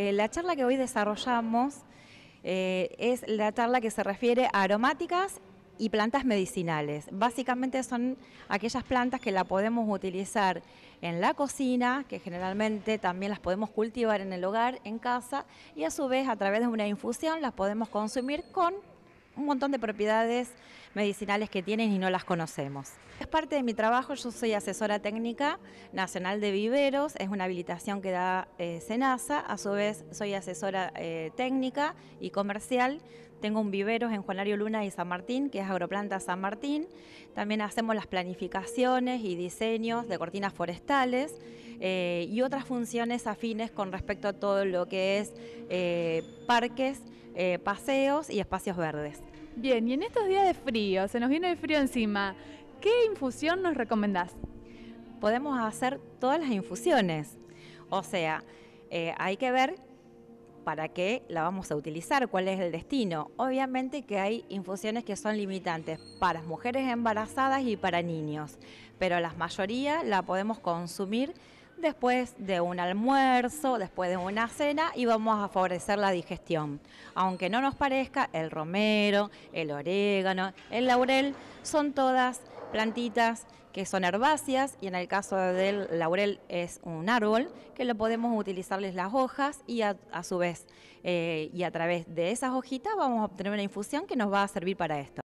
Eh, la charla que hoy desarrollamos eh, es la charla que se refiere a aromáticas y plantas medicinales. Básicamente son aquellas plantas que la podemos utilizar en la cocina, que generalmente también las podemos cultivar en el hogar, en casa, y a su vez a través de una infusión las podemos consumir con un montón de propiedades medicinales que tienen y no las conocemos. Es parte de mi trabajo, yo soy asesora técnica nacional de viveros, es una habilitación que da eh, SENASA, a su vez soy asesora eh, técnica y comercial, tengo un viveros en Juanario Luna y San Martín, que es Agroplanta San Martín, también hacemos las planificaciones y diseños de cortinas forestales eh, y otras funciones afines con respecto a todo lo que es parques, eh, paseos y espacios verdes. Bien, y en estos días de frío, se nos viene el frío encima, ¿qué infusión nos recomendás? Podemos hacer todas las infusiones, o sea, eh, hay que ver para qué la vamos a utilizar, cuál es el destino. Obviamente que hay infusiones que son limitantes para mujeres embarazadas y para niños, pero la mayoría la podemos consumir después de un almuerzo, después de una cena y vamos a favorecer la digestión. Aunque no nos parezca, el romero, el orégano, el laurel son todas plantitas que son herbáceas y en el caso del laurel es un árbol que lo podemos utilizarles las hojas y a, su vez eh, y a través de esas hojitas vamos a obtener una infusión que nos va a servir para esto.